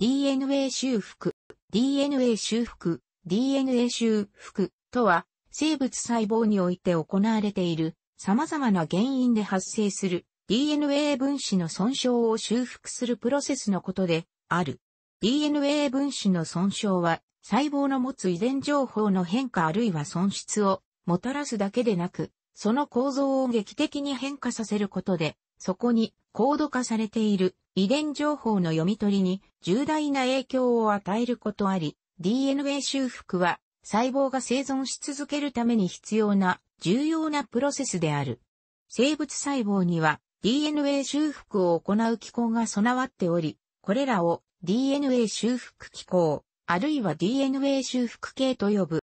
DNA 修復、DNA 修復、DNA 修復とは、生物細胞において行われている様々な原因で発生する DNA 分子の損傷を修復するプロセスのことである。DNA 分子の損傷は細胞の持つ遺伝情報の変化あるいは損失をもたらすだけでなく、その構造を劇的に変化させることで、そこに高度化されている遺伝情報の読み取りに重大な影響を与えることあり、DNA 修復は細胞が生存し続けるために必要な重要なプロセスである。生物細胞には DNA 修復を行う機構が備わっており、これらを DNA 修復機構、あるいは DNA 修復系と呼ぶ。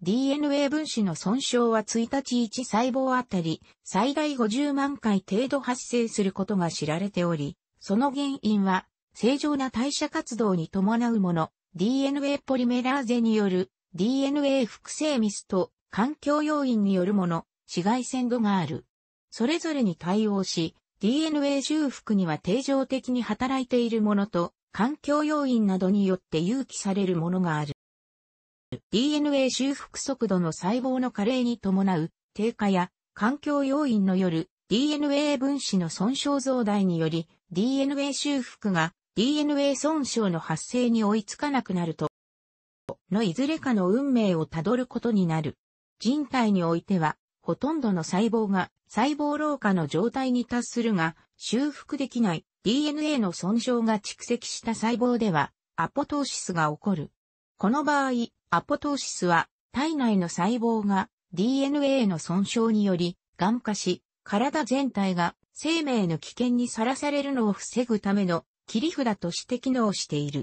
DNA 分子の損傷は1日1細胞あたり最大50万回程度発生することが知られており、その原因は、正常な代謝活動に伴うもの、DNA ポリメラーゼによる DNA 複製ミスと環境要因によるもの、紫外線度がある。それぞれに対応し、DNA 修復には定常的に働いているものと、環境要因などによって有機されるものがある。DNA 修復速度の細胞の加齢に伴う低下や環境要因のよる DNA 分子の損傷増大により DNA 修復が DNA 損傷の発生に追いつかなくなると、のいずれかの運命をたどることになる。人体においては、ほとんどの細胞が細胞老化の状態に達するが、修復できない DNA の損傷が蓄積した細胞では、アポトーシスが起こる。この場合、アポトーシスは、体内の細胞が DNA の損傷により、癌化し、体全体が生命の危険にさらされるのを防ぐための切り札として機能している。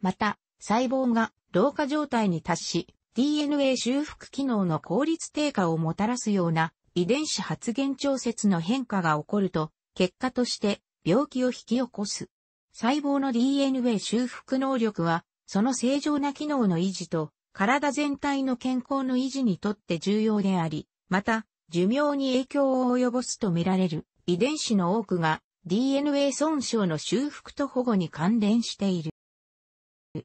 また、細胞が老化状態に達し、DNA 修復機能の効率低下をもたらすような遺伝子発現調節の変化が起こると、結果として病気を引き起こす。細胞の DNA 修復能力は、その正常な機能の維持と、体全体の健康の維持にとって重要であり、また、寿命に影響を及ぼすとみられる遺伝子の多くが DNA 損傷の修復と保護に関連している。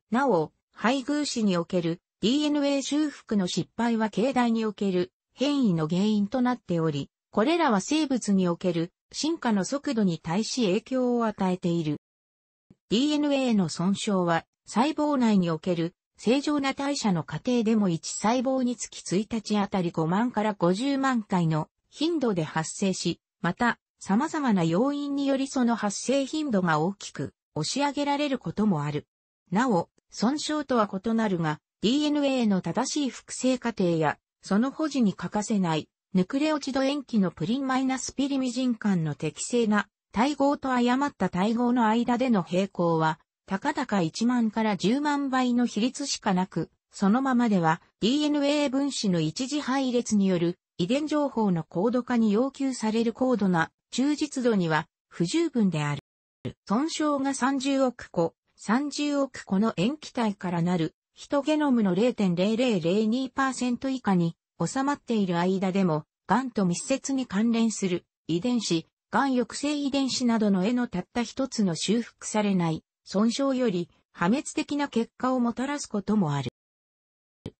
なお、配偶子における DNA 修復の失敗は境内における変異の原因となっており、これらは生物における進化の速度に対し影響を与えている。DNA の損傷は細胞内における正常な代謝の過程でも1細胞につき1日あたり5万から50万回の頻度で発生し、また、様々な要因によりその発生頻度が大きく押し上げられることもある。なお、損傷とは異なるが、DNA の正しい複製過程や、その保持に欠かせない、ヌクレオチド塩基のプリンマイナスピリミジン間の適正な、対合と誤った対合の間での平行は、高々1万から10万倍の比率しかなく、そのままでは DNA 分子の一時配列による遺伝情報の高度化に要求される高度な忠実度には不十分である。損傷が30億個、30億個の塩基体からなるヒゲノムの0.0002%以下に収まっている間でも、癌と密接に関連する遺伝子、癌抑制遺伝子などの絵のたった一つの修復されない損傷より破滅的な結果をもたらすこともある。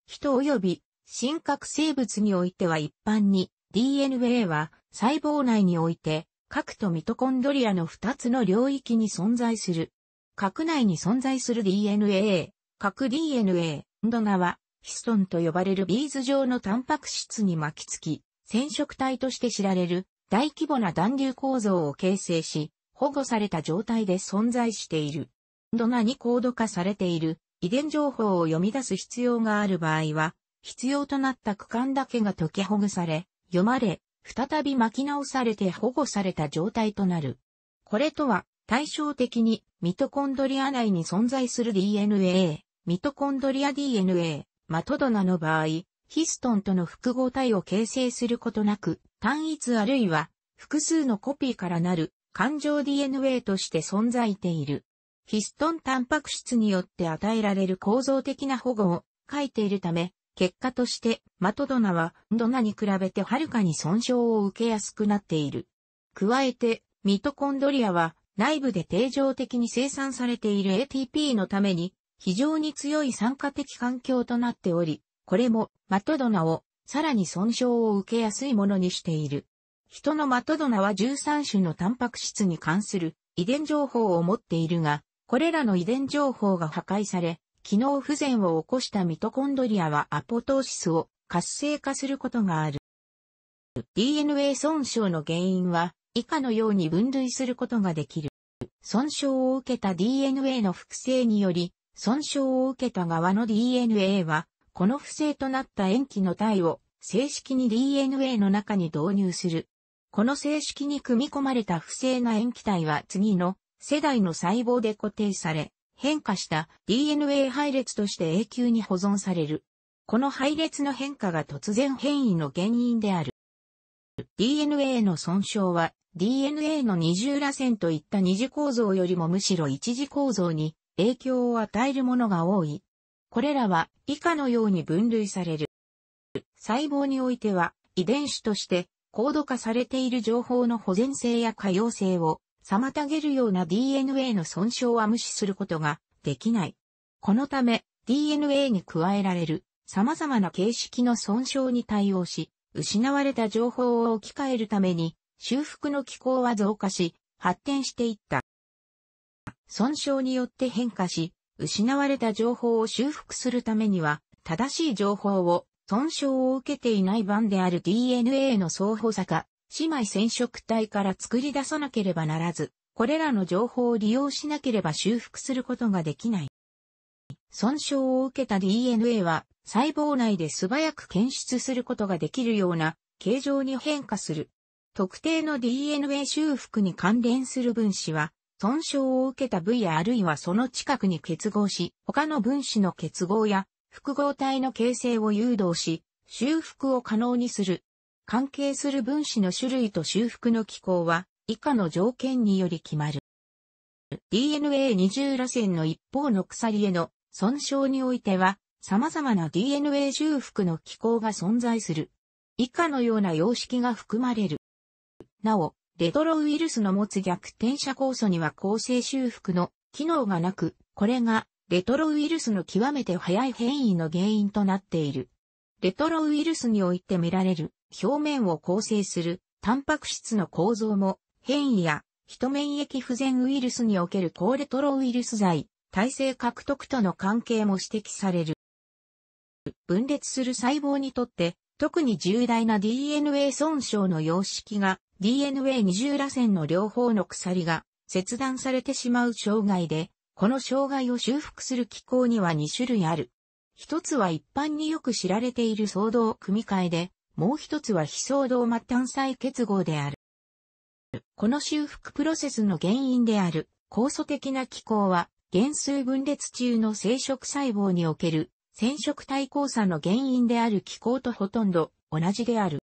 人及び真核生物においては一般に DNA は細胞内において核とミトコンドリアの2つの領域に存在する。核内に存在する DNA、核 DNA、ドナはヒストンと呼ばれるビーズ状のタンパク質に巻きつき、染色体として知られる大規模な暖流構造を形成し、保護された状態で存在している。どなに高度化されている遺伝情報を読み出す必要がある場合は、必要となった区間だけが解きほぐされ、読まれ、再び巻き直されて保護された状態となる。これとは、対照的にミトコンドリア内に存在する DNA、ミトコンドリア DNA、マトドナの場合、ヒストンとの複合体を形成することなく、単一あるいは複数のコピーからなる感情 DNA として存在ている。ヒストンタンパク質によって与えられる構造的な保護を書いているため、結果として、マトドナは、ドナに比べてはるかに損傷を受けやすくなっている。加えて、ミトコンドリアは、内部で定常的に生産されている ATP のために、非常に強い酸化的環境となっており、これも、マトドナを、さらに損傷を受けやすいものにしている。人のマトドナは13種のタンパク質に関する遺伝情報を持っているが、これらの遺伝情報が破壊され、機能不全を起こしたミトコンドリアはアポトーシスを活性化することがある。DNA 損傷の原因は以下のように分類することができる。損傷を受けた DNA の複製により、損傷を受けた側の DNA は、この不正となった塩基の体を正式に DNA の中に導入するこの正式に組み込まれた不正な塩基体は次の世代の細胞で固定され、変化した DNA 配列として永久に保存される。この配列の変化が突然変異の原因である。DNA の損傷は DNA の二重螺旋といった二次構造よりもむしろ一次構造に影響を与えるものが多い。これらは以下のように分類される。細胞においては遺伝子として高度化されている情報の保全性や可用性を妨げるような DNA の損傷は無視することができない。このため DNA に加えられる様々な形式の損傷に対応し、失われた情報を置き換えるために修復の機構は増加し、発展していった。損傷によって変化し、失われた情報を修復するためには、正しい情報を損傷を受けていない版である DNA の双方差か、姉妹染色体から作り出さなければならず、これらの情報を利用しなければ修復することができない。損傷を受けた DNA は細胞内で素早く検出することができるような形状に変化する。特定の DNA 修復に関連する分子は、損傷を受けた部位やあるいはその近くに結合し、他の分子の結合や複合体の形成を誘導し、修復を可能にする。関係する分子の種類と修復の機構は、以下の条件により決まる。DNA 二重螺旋の一方の鎖への損傷においては、様々な DNA 修復の機構が存在する。以下のような様式が含まれる。なお、レトロウイルスの持つ逆転者酵素には構成修復の機能がなく、これがレトロウイルスの極めて早い変異の原因となっている。レトロウイルスにおいて見られる表面を構成するタンパク質の構造も変異や人免疫不全ウイルスにおける高レトロウイルス剤、耐性獲得との関係も指摘される。分裂する細胞にとって特に重大な DNA 損傷の様式が DNA 二重螺旋の両方の鎖が切断されてしまう障害でこの障害を修復する機構には2種類ある。一つは一般によく知られている騒動組み換えで、もう一つは非騒動末端再結合である。この修復プロセスの原因である、酵素的な機構は、減数分裂中の生殖細胞における染色体交差の原因である機構とほとんど同じである。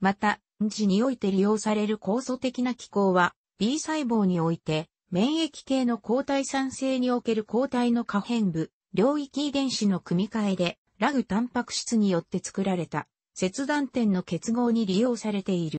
また、時において利用される酵素的な機構は、B 細胞において免疫系の抗体酸性における抗体の可変部、領域遺伝子の組み換えで、ラグタンパク質によって作られた、切断点の結合に利用されている。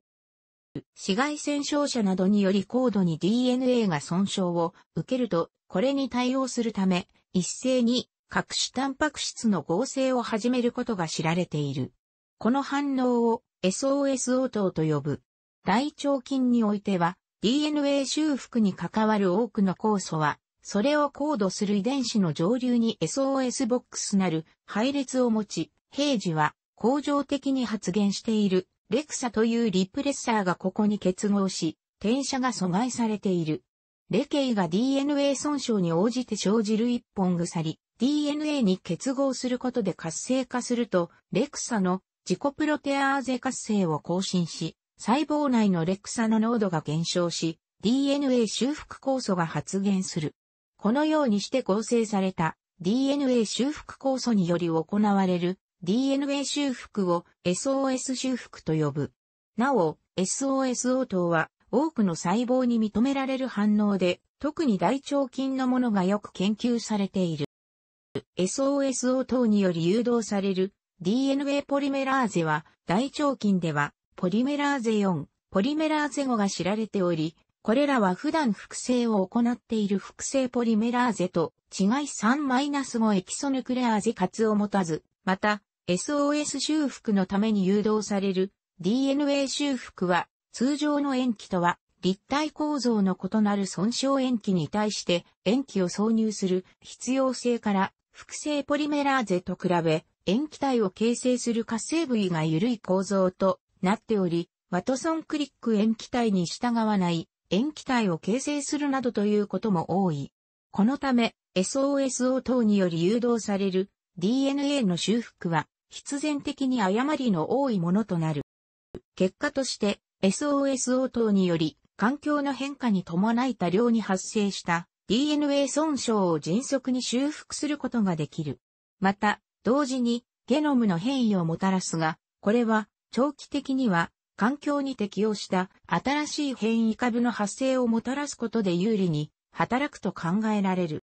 紫外線照射などにより高度に DNA が損傷を受けると、これに対応するため、一斉に各種タンパク質の合成を始めることが知られている。この反応を SOSO 等と呼ぶ。大腸菌においては DNA 修復に関わる多くの酵素は、それをコードする遺伝子の上流に SOS ボックスなる配列を持ち、平時は恒常的に発現しているレクサというリプレッサーがここに結合し、転写が阻害されている。レケイが DNA 損傷に応じて生じる一本鎖、DNA に結合することで活性化すると、レクサの自己プロテアーゼ活性を更新し、細胞内のレクサの濃度が減少し、DNA 修復酵素が発現する。このようにして合成された DNA 修復酵素により行われる DNA 修復を SOS 修復と呼ぶ。なお、SOS 応答は多くの細胞に認められる反応で、特に大腸菌のものがよく研究されている。SOS 応答により誘導される DNA ポリメラーゼは大腸菌ではポリメラーゼ4、ポリメラーゼ5が知られており、これらは普段複製を行っている複製ポリメラーゼと違い3-5エキソヌクレアーゼ活を持たず、また SOS 修復のために誘導される DNA 修復は通常の塩基とは立体構造の異なる損傷塩基に対して塩基を挿入する必要性から複製ポリメラーゼと比べ塩基体を形成する活性部位が緩い構造となっており、ワトソンクリック塩基体に従わない塩基体を形成するなどということも多い。このため SOSO 等により誘導される DNA の修復は必然的に誤りの多いものとなる。結果として SOSO 等により環境の変化に伴い多量に発生した DNA 損傷を迅速に修復することができる。また、同時にゲノムの変異をもたらすが、これは長期的には環境に適応した新しい変異株の発生をもたらすことで有利に働くと考えられる。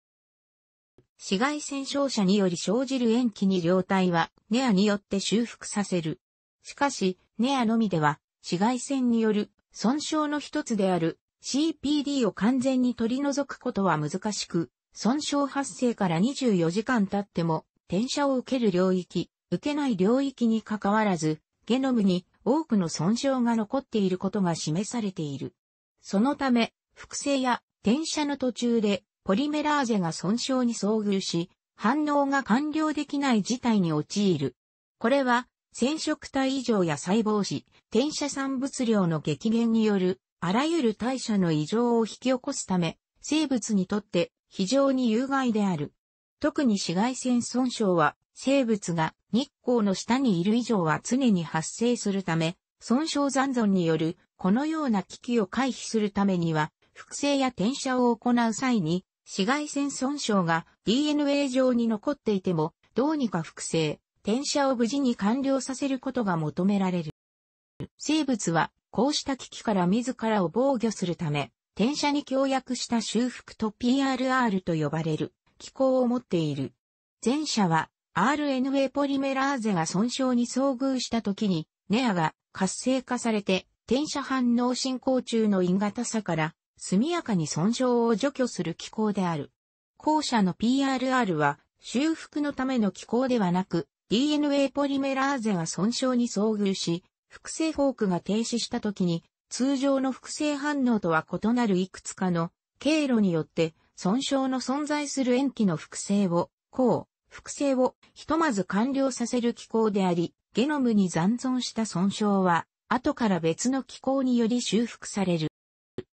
紫外線照射により生じる塩基に両体はネアによって修復させる。しかし、ネアのみでは紫外線による損傷の一つである CPD を完全に取り除くことは難しく、損傷発生から24時間経っても転写を受ける領域、受けない領域に関わらず、ゲノムに多くの損傷が残っていることが示されている。そのため、複製や転写の途中でポリメラーゼが損傷に遭遇し、反応が完了できない事態に陥る。これは、染色体異常や細胞死、転写産物量の激減による、あらゆる代謝の異常を引き起こすため、生物にとって非常に有害である。特に紫外線損傷は生物が日光の下にいる以上は常に発生するため、損傷残存によるこのような危機を回避するためには、複製や転写を行う際に、紫外線損傷が DNA 上に残っていても、どうにか複製、転写を無事に完了させることが求められる。生物は、こうした危機から自らを防御するため、転写に協約した修復と PRR と呼ばれる機構を持っている。前者は RNA ポリメラーゼが損傷に遭遇した時に、ネアが活性化されて、転写反応進行中の因型さから、速やかに損傷を除去する機構である。後者の PRR は、修復のための機構ではなく、DNA ポリメラーゼが損傷に遭遇し、複製フォークが停止した時に、通常の複製反応とは異なるいくつかの経路によって、損傷の存在する塩基の複製を、抗複製をひとまず完了させる機構であり、ゲノムに残存した損傷は、後から別の機構により修復される。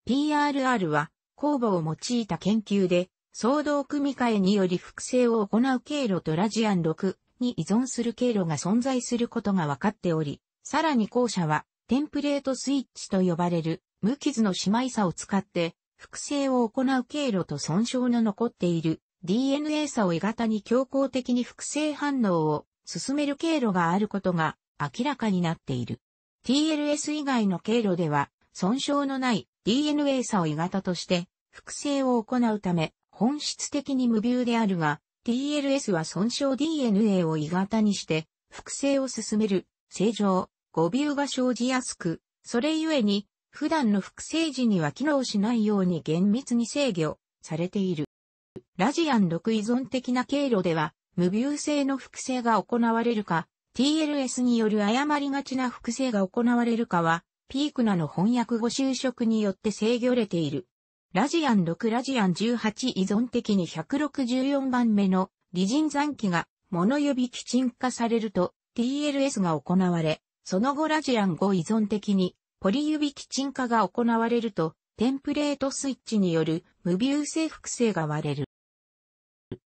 PRR は、酵母を用いた研究で、相動組み換えにより複製を行う経路とラジアン6に依存する経路が存在することが分かっており、さらに後者は、テンプレートスイッチと呼ばれる無傷の姉妹差を使って、複製を行う経路と損傷の残っている DNA 差を鋳型に強行的に複製反応を進める経路があることが明らかになっている。TLS 以外の経路では損傷のない DNA 差を鋳型として複製を行うため本質的に無病であるが TLS は損傷 DNA を鋳型にして複製を進める正常、誤病が生じやすく、それゆえに普段の複製時には機能しないように厳密に制御されている。ラジアン6依存的な経路では、無病性の複製が行われるか、TLS による誤りがちな複製が行われるかは、ピークナの翻訳ご就職によって制御れている。ラジアン6ラジアン18依存的に164番目の理人残機が物指基準化されると TLS が行われ、その後ラジアン5依存的にポリ指基準化が行われるとテンプレートスイッチによる無ビュー性複製が割れる。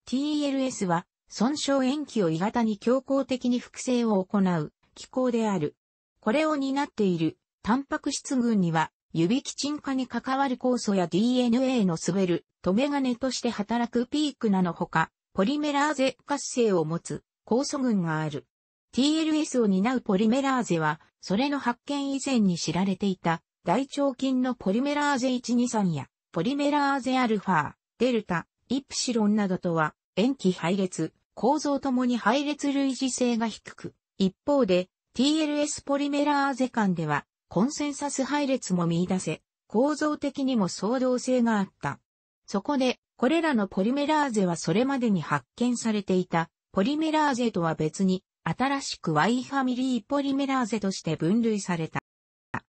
TLS は、損傷塩基を鋳型に強行的に複製を行う、機構である。これを担っている、タンパク質群には、指基沈化に関わる酵素や DNA の滑る、止め金として働くピークなのほか、ポリメラーゼ活性を持つ、酵素群がある。TLS を担うポリメラーゼは、それの発見以前に知られていた、大腸菌のポリメラーゼ123や、ポリメラーゼアルファ、デルタ、イプシロンなどとは、塩基配列、構造ともに配列類似性が低く、一方で、TLS ポリメラーゼ間では、コンセンサス配列も見出せ、構造的にも相同性があった。そこで、これらのポリメラーゼはそれまでに発見されていた、ポリメラーゼとは別に、新しく Y ファミリーポリメラーゼとして分類された。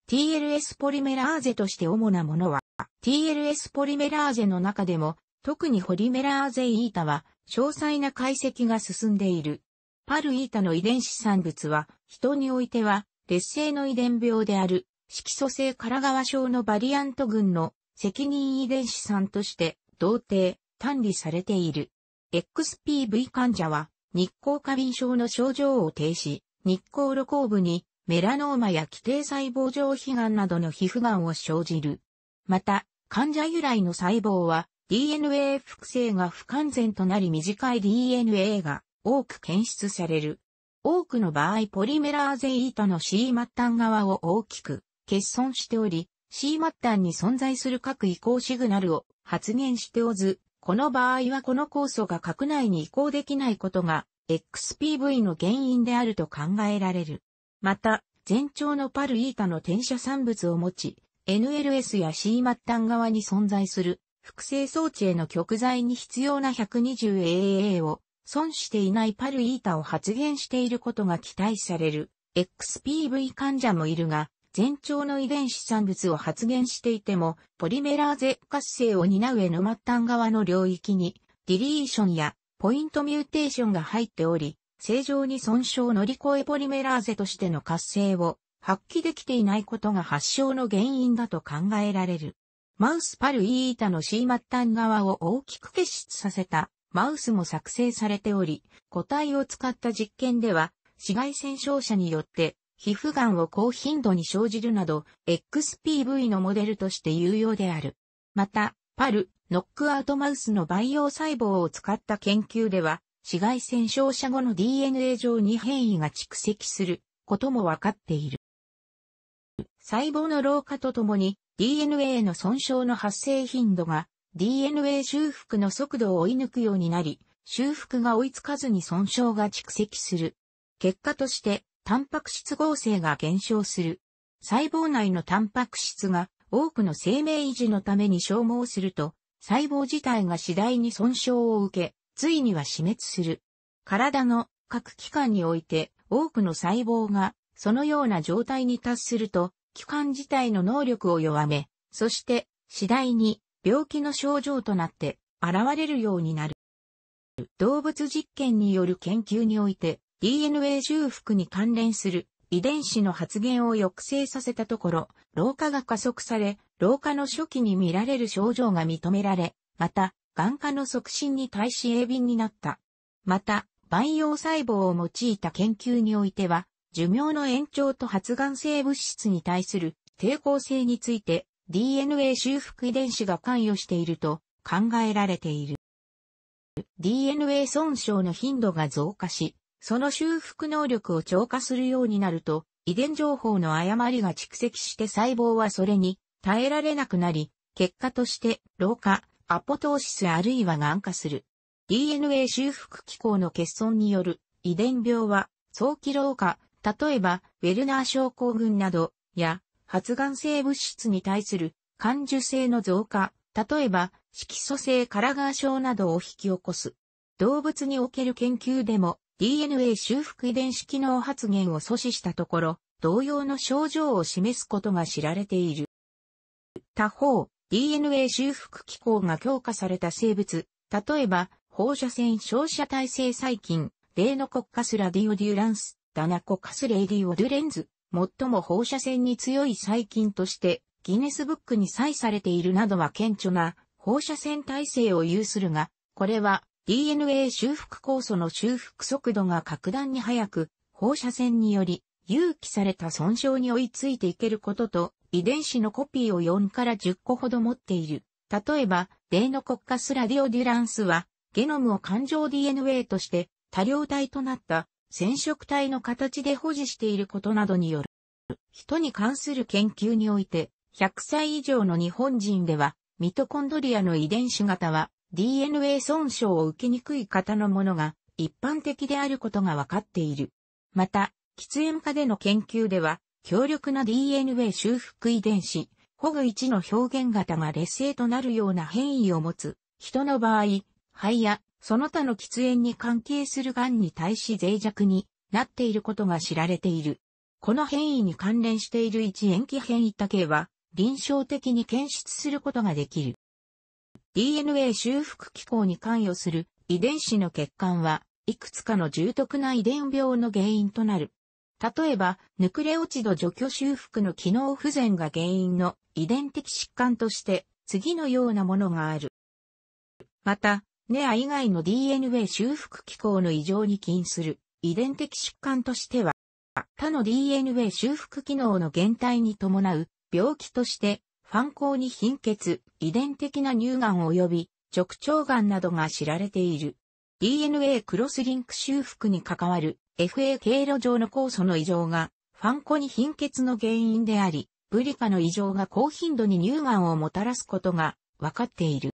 TLS ポリメラーゼとして主なものは、TLS ポリメラーゼの中でも、特にホリメラーゼイータは、詳細な解析が進んでいる。パルイータの遺伝子産物は、人においては、劣勢の遺伝病である、色素性からワ症のバリアント群の責任遺伝子産として、同定、単理されている。XPV 患者は、日光過敏症の症状を停止、日光露光部に、メラノーマや規定細胞上皮癌などの皮膚がんを生じる。また、患者由来の細胞は、DNA 複製が不完全となり短い DNA が多く検出される。多くの場合ポリメラーゼイータの C 末端側を大きく欠損しており、C 末端に存在する各移行シグナルを発現しておず、この場合はこの酵素が核内に移行できないことが XPV の原因であると考えられる。また、全長のパルイータの転写産物を持ち、NLS や C 末端側に存在する複製装置への極材に必要な 120AA を損していないパルイータを発現していることが期待される XPV 患者もいるが、前兆の遺伝子産物を発現していても、ポリメラーゼ活性を担う N 末端側の領域に、ディリーションやポイントミューテーションが入っており、正常に損傷を乗り越えポリメラーゼとしての活性を発揮できていないことが発症の原因だと考えられる。マウスパルイータの C 末端側を大きく結出させたマウスも作成されており、個体を使った実験では、紫外線照射によって皮膚がんを高頻度に生じるなど、XPV のモデルとして有用である。また、パル、ノックアウトマウスの培養細胞を使った研究では、紫外線照射後の DNA 上に変異が蓄積することもわかっている。細胞の老化とともに DNA の損傷の発生頻度が DNA 修復の速度を追い抜くようになり、修復が追いつかずに損傷が蓄積する。結果として、タンパク質合成が減少する。細胞内のタンパク質が多くの生命維持のために消耗すると、細胞自体が次第に損傷を受け、ついには死滅する。体の各器官において多くの細胞がそのような状態に達すると、器官自体の能力を弱め、そして次第に病気の症状となって現れるようになる。動物実験による研究において DNA 修復に関連する遺伝子の発現を抑制させたところ、老化が加速され、老化の初期に見られる症状が認められ、また、眼科の促進に対し鋭敏になった。また、培養細胞を用いた研究においては、寿命の延長と発がん性物質に対する抵抗性について DNA 修復遺伝子が関与していると考えられている。DNA 損傷の頻度が増加し、その修復能力を超過するようになると、遺伝情報の誤りが蓄積して細胞はそれに耐えられなくなり、結果として老化、アポトーシスあるいは癌化する。DNA 修復機構の欠損による遺伝病は早期老化、例えば、ウェルナー症候群など、や、発がん性物質に対する感受性の増加、例えば、色素性カラガー症などを引き起こす。動物における研究でも DNA 修復遺伝子機能発現を阻止したところ、同様の症状を示すことが知られている。他方、DNA 修復機構が強化された生物、例えば放射線照射体制細菌、例の国家スラディオデュランスダナコカスレイディオドレンズ、最も放射線に強い細菌として、ギネスブックに採されているなどは顕著な放射線耐性を有するが、これは DNA 修復酵素の修復速度が格段に速く、放射線により有機された損傷に追いついていけることと、遺伝子のコピーを4から10個ほど持っている。例えば、デーノコッカスラディオデュランスは、ゲノムを環状 DNA として多量体となった染色体の形で保持していることなどによる。人に関する研究において、100歳以上の日本人では、ミトコンドリアの遺伝子型は DNA 損傷を受けにくい型のものが一般的であることが分かっている。また、喫煙科での研究では、強力な DNA 修復遺伝子、ホグ1の表現型が劣勢となるような変異を持つ人の場合、肺やその他の喫煙に関係する癌に対し脆弱になっていることが知られている。この変異に関連している一塩基変異多系は臨床的に検出することができる。DNA 修復機構に関与する遺伝子の欠陥はいくつかの重篤な遺伝病の原因となる。例えば、ヌクレオチド除去修復の機能不全が原因の遺伝的疾患として次のようなものがある。また、ネア以外の DNA 修復機構の異常に起因する遺伝的疾患としては、他の DNA 修復機能の減退に伴う病気として、ファンコに貧血、遺伝的な乳がん及び直腸がんなどが知られている。DNA クロスリンク修復に関わる FA 経路上の酵素の異常がファンコに貧血の原因であり、ブリカの異常が高頻度に乳がんをもたらすことが分かっている。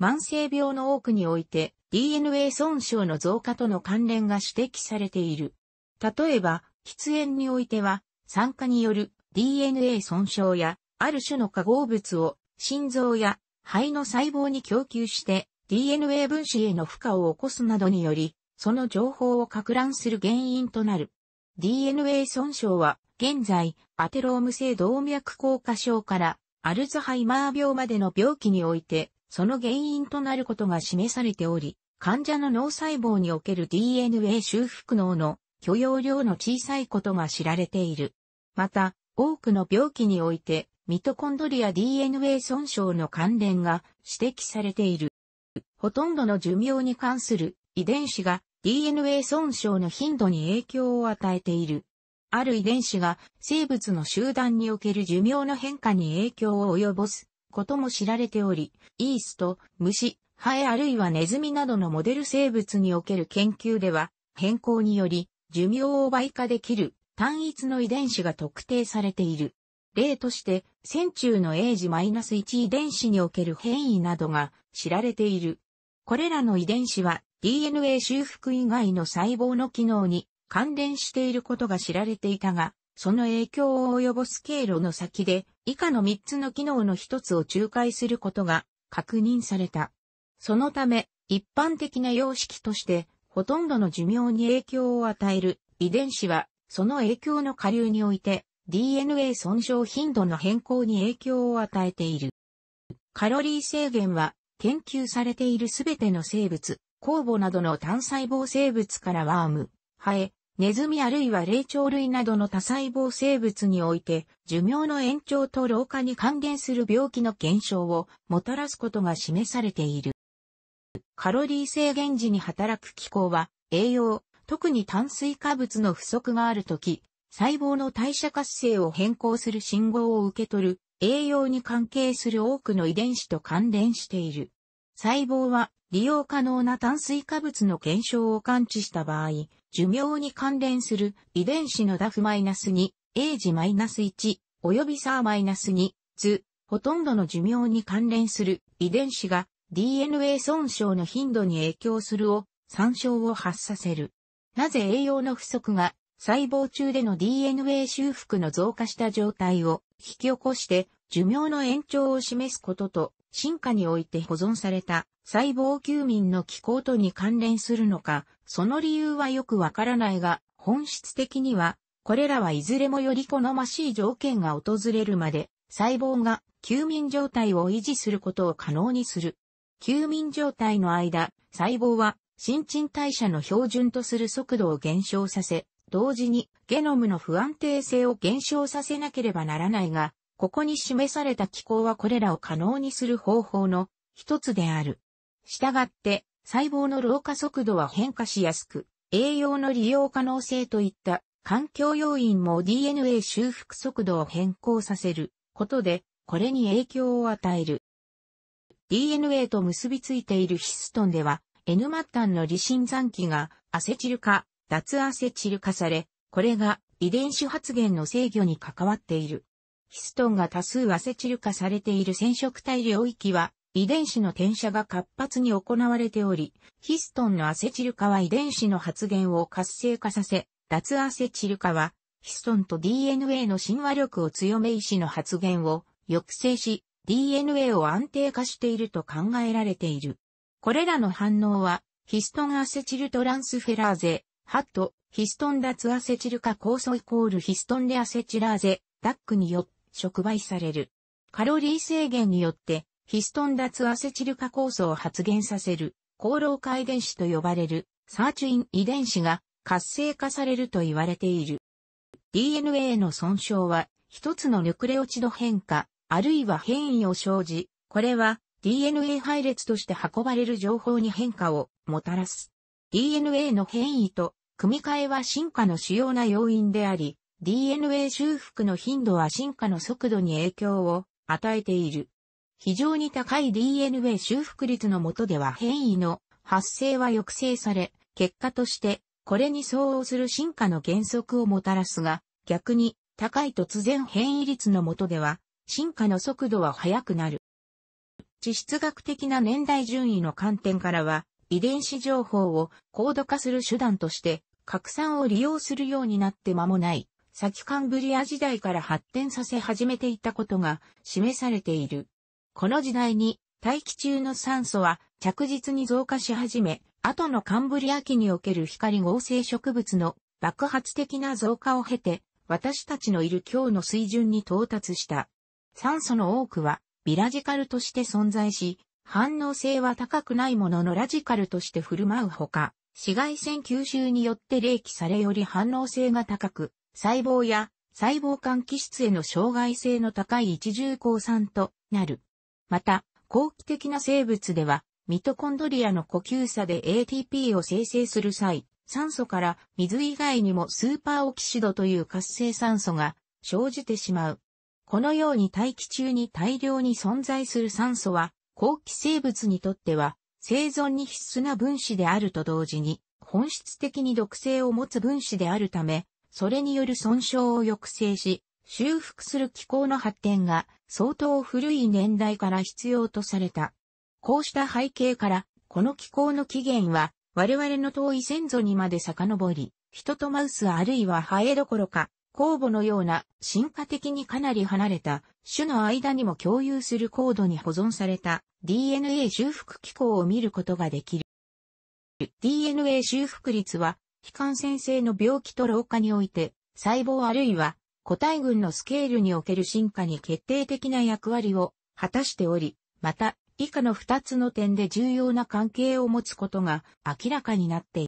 慢性病の多くにおいて DNA 損傷の増加との関連が指摘されている。例えば、喫煙においては、酸化による DNA 損傷や、ある種の化合物を心臓や肺の細胞に供給して DNA 分子への負荷を起こすなどにより、その情報を拡乱する原因となる。DNA 損傷は、現在、アテローム性動脈硬化症からアルツハイマー病までの病気において、その原因となることが示されており、患者の脳細胞における DNA 修復能の許容量の小さいことが知られている。また、多くの病気において、ミトコンドリア DNA 損傷の関連が指摘されている。ほとんどの寿命に関する遺伝子が DNA 損傷の頻度に影響を与えている。ある遺伝子が生物の集団における寿命の変化に影響を及ぼすことも知られており、イースト、虫、ハエあるいはネズミなどのモデル生物における研究では、変更により、寿命を倍化できる単一の遺伝子が特定されている。例として、線虫のナス1遺伝子における変異などが知られている。これらの遺伝子は DNA 修復以外の細胞の機能に関連していることが知られていたが、その影響を及ぼす経路の先で、以下の3つの機能の1つを仲介することが確認された。そのため、一般的な様式として、ほとんどの寿命に影響を与える遺伝子は、その影響の下流において、DNA 損傷頻度の変更に影響を与えている。カロリー制限は、研究されているすべての生物、酵母などの単細胞生物からワーム、ハエ、ネズミあるいは霊長類などの多細胞生物において、寿命の延長と老化に還元する病気の減少をもたらすことが示されている。カロリー制限時に働く機構は、栄養、特に炭水化物の不足があるとき、細胞の代謝活性を変更する信号を受け取る、栄養に関係する多くの遺伝子と関連している。細胞は利用可能な炭水化物の減少を感知した場合、寿命に関連する遺伝子の DAF-2、エイジ -1、および SAR-2、図、ほとんどの寿命に関連する遺伝子が DNA 損傷の頻度に影響するを参照を発させる。なぜ栄養の不足が細胞中での DNA 修復の増加した状態を引き起こして寿命の延長を示すことと進化において保存された細胞休眠の機構とに関連するのか、その理由はよくわからないが、本質的には、これらはいずれもより好ましい条件が訪れるまで、細胞が休眠状態を維持することを可能にする。休眠状態の間、細胞は新陳代謝の標準とする速度を減少させ、同時にゲノムの不安定性を減少させなければならないが、ここに示された機構はこれらを可能にする方法の一つである。したがって、細胞の老化速度は変化しやすく、栄養の利用可能性といった環境要因も DNA 修復速度を変更させることで、これに影響を与える。DNA と結びついているヒストンでは、N 末端の離心残機がアセチル化、脱アセチル化され、これが遺伝子発現の制御に関わっている。ヒストンが多数アセチル化されている染色体領域は、遺伝子の転写が活発に行われており、ヒストンのアセチル化は遺伝子の発現を活性化させ、脱アセチル化は、ヒストンと DNA の親和力を強め意思の発現を抑制し、DNA を安定化していると考えられている。これらの反応は、ヒストンアセチルトランスフェラーゼ、ハット、ヒストン脱アセチル化酵素イコールヒストンレアセチラーゼ、ダックによって触媒される。カロリー制限によって、ヒストン脱アセチル化酵素を発現させる、高老化遺伝子と呼ばれる、サーチュイン遺伝子が活性化されると言われている。DNA の損傷は、一つのヌクレオチド変化、あるいは変異を生じ、これは DNA 配列として運ばれる情報に変化をもたらす。DNA の変異と組み換えは進化の主要な要因であり、DNA 修復の頻度は進化の速度に影響を与えている。非常に高い DNA 修復率のもとでは変異の発生は抑制され、結果としてこれに相応する進化の原則をもたらすが、逆に高い突然変異率のもとでは進化の速度は速くなる。地質学的な年代順位の観点からは、遺伝子情報を高度化する手段として拡散を利用するようになって間もないサキカンブリア時代から発展させ始めていたことが示されている。この時代に大気中の酸素は着実に増加し始め、後のカンブリア紀における光合成植物の爆発的な増加を経て、私たちのいる今日の水準に到達した。酸素の多くはビラジカルとして存在し、反応性は高くないもののラジカルとして振る舞うほか、紫外線吸収によって冷気されより反応性が高く、細胞や細胞間気質への障害性の高い一重抗酸となる。また、後期的な生物では、ミトコンドリアの呼吸差で ATP を生成する際、酸素から水以外にもスーパーオキシドという活性酸素が生じてしまう。このように大気中に大量に存在する酸素は、後期生物にとっては生存に必須な分子であると同時に、本質的に毒性を持つ分子であるため、それによる損傷を抑制し、修復する機構の発展が相当古い年代から必要とされた。こうした背景から、この機構の起源は我々の遠い先祖にまで遡り、人とマウスあるいはハエどころか、酵母のような進化的にかなり離れた種の間にも共有する高度に保存された DNA 修復機構を見ることができる。DNA 修復率は気管染性の病気と老化において、細胞あるいは個体群のスケールにおける進化に決定的な役割を果たしており、また、以下の2つの点で重要な関係を持つことが明らかになってい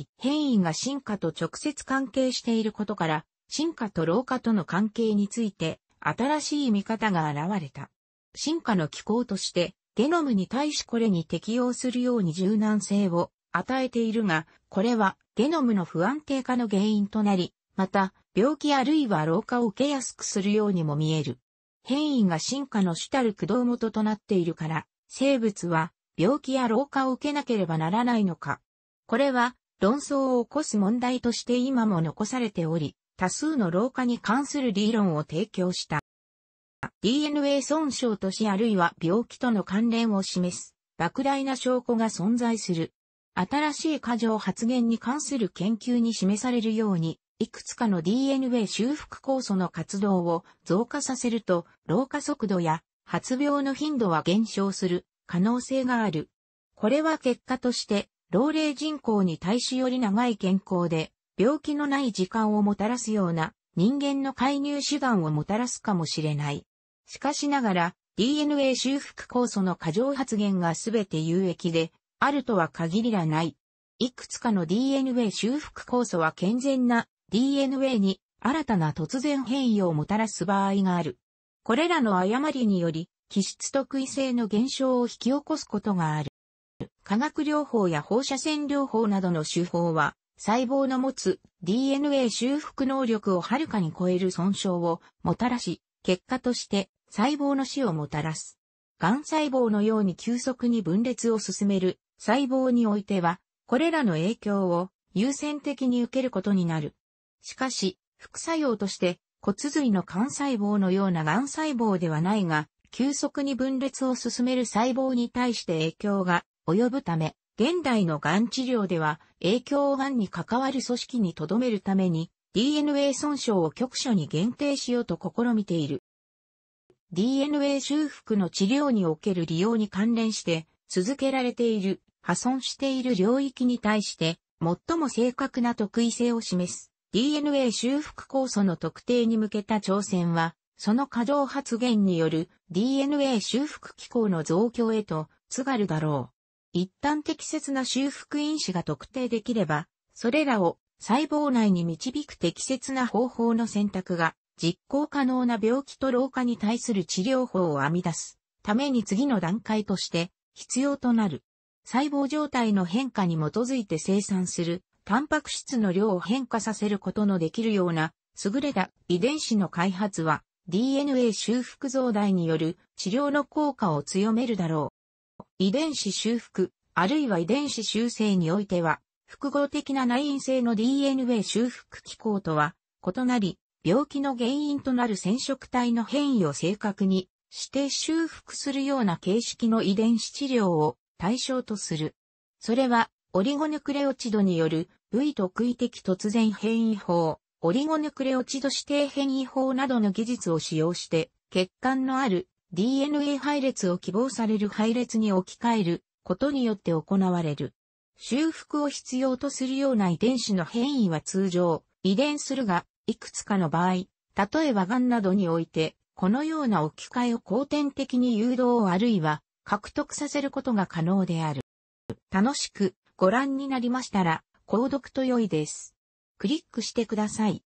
る。変異が進化と直接関係していることから、進化と老化との関係について、新しい見方が現れた。進化の機構として、ゲノムに対しこれに適用するように柔軟性を与えているが、これはゲノムの不安定化の原因となり、また、病気あるいは老化を受けやすくするようにも見える。変異が進化の主たる駆動元となっているから、生物は病気や老化を受けなければならないのか。これは論争を起こす問題として今も残されており、多数の老化に関する理論を提供した。DNA 損傷としあるいは病気との関連を示す莫大な証拠が存在する。新しい過剰発現に関する研究に示されるように、いくつかの DNA 修復酵素の活動を増加させると、老化速度や発病の頻度は減少する可能性がある。これは結果として、老齢人口に対しより長い健康で、病気のない時間をもたらすような人間の介入手段をもたらすかもしれない。しかしながら、DNA 修復酵素の過剰発現がすべて有益で、あるとは限りがない。いくつかの DNA 修復酵素は健全な DNA に新たな突然変異をもたらす場合がある。これらの誤りにより、気質特異性の減少を引き起こすことがある。化学療法や放射線療法などの手法は、細胞の持つ DNA 修復能力をはるかに超える損傷をもたらし、結果として細胞の死をもたらす。癌細胞のように急速に分裂を進める細胞においては、これらの影響を優先的に受けることになる。しかし、副作用として、骨髄の幹細胞のような癌細胞ではないが、急速に分裂を進める細胞に対して影響が及ぶため、現代の癌治療では影響を癌に関わる組織に留めるために DNA 損傷を局所に限定しようと試みている。DNA 修復の治療における利用に関連して続けられている破損している領域に対して最も正確な特異性を示す DNA 修復酵素の特定に向けた挑戦は、その過剰発現による DNA 修復機構の増強へとつがるだろう。一旦適切な修復因子が特定できれば、それらを細胞内に導く適切な方法の選択が実行可能な病気と老化に対する治療法を編み出すために次の段階として必要となる。細胞状態の変化に基づいて生産する、タンパク質の量を変化させることのできるような、優れた遺伝子の開発は、DNA 修復増大による治療の効果を強めるだろう。遺伝子修復、あるいは遺伝子修正においては、複合的な内因性の DNA 修復機構とは異なり、病気の原因となる染色体の変異を正確にして修復するような形式の遺伝子治療を対象とする。それは、オリゴヌクレオチドによる、部位特異的突然変異法、オリゴヌクレオチド指定変異法などの技術を使用して、血管のある DNA 配列を希望される配列に置き換えることによって行われる。修復を必要とするような遺伝子の変異は通常、遺伝するが、いくつかの場合、例えば癌などにおいて、このような置き換えを後天的に誘導あるいは獲得させることが可能である。楽しくご覧になりましたら、購読と良いです。クリックしてください。